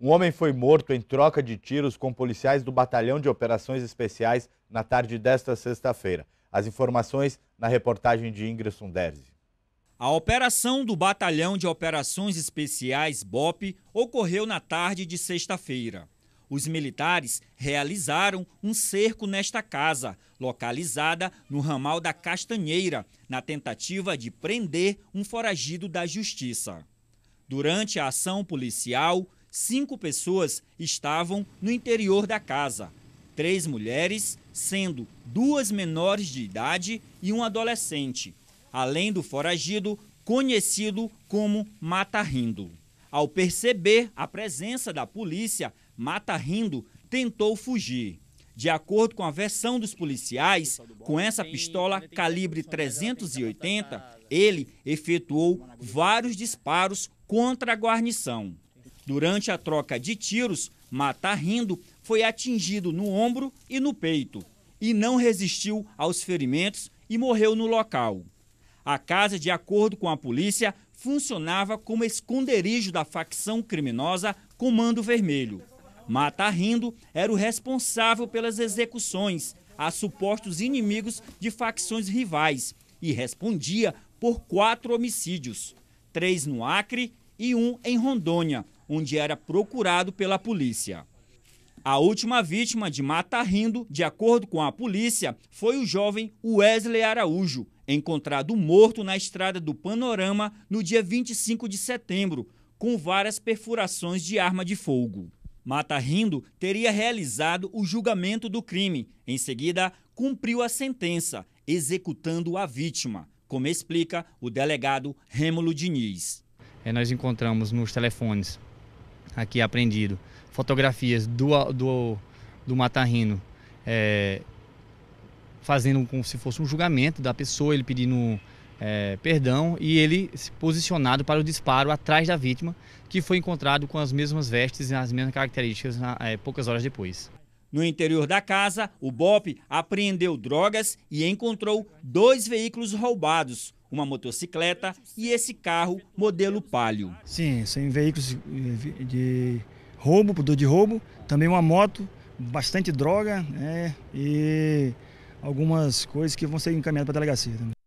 Um homem foi morto em troca de tiros com policiais do Batalhão de Operações Especiais na tarde desta sexta-feira. As informações na reportagem de Ingrid Sunderzi. A operação do Batalhão de Operações Especiais BOP ocorreu na tarde de sexta-feira. Os militares realizaram um cerco nesta casa, localizada no ramal da Castanheira, na tentativa de prender um foragido da justiça. Durante a ação policial, cinco pessoas estavam no interior da casa: três mulheres, sendo duas menores de idade e um adolescente, além do foragido conhecido como Mata Rindo. Ao perceber a presença da polícia, Mata Rindo tentou fugir. De acordo com a versão dos policiais, com essa pistola calibre 380, né? ele efetuou vários disparos contra a guarnição. Durante a troca de tiros, Mata Rindo foi atingido no ombro e no peito e não resistiu aos ferimentos e morreu no local. A casa, de acordo com a polícia, funcionava como esconderijo da facção criminosa Comando Vermelho. Mata Rindo era o responsável pelas execuções a supostos inimigos de facções rivais e respondia por quatro homicídios: três no Acre e um em Rondônia, onde era procurado pela polícia. A última vítima de Mata Rindo, de acordo com a polícia, foi o jovem Wesley Araújo, encontrado morto na estrada do Panorama no dia 25 de setembro, com várias perfurações de arma de fogo. Mata Rindo teria realizado o julgamento do crime. Em seguida, cumpriu a sentença, executando a vítima, como explica o delegado Rêmulo Diniz. É, nós encontramos nos telefones aqui aprendido, fotografias do, do, do Matarrino é, fazendo como se fosse um julgamento da pessoa, ele pedindo é, perdão e ele posicionado para o disparo atrás da vítima, que foi encontrado com as mesmas vestes e as mesmas características na, é, poucas horas depois. No interior da casa, o BOP apreendeu drogas e encontrou dois veículos roubados, uma motocicleta e esse carro modelo Palio. Sim, são veículos de roubo, de roubo, também uma moto, bastante droga né, e algumas coisas que vão ser encaminhadas para a delegacia também.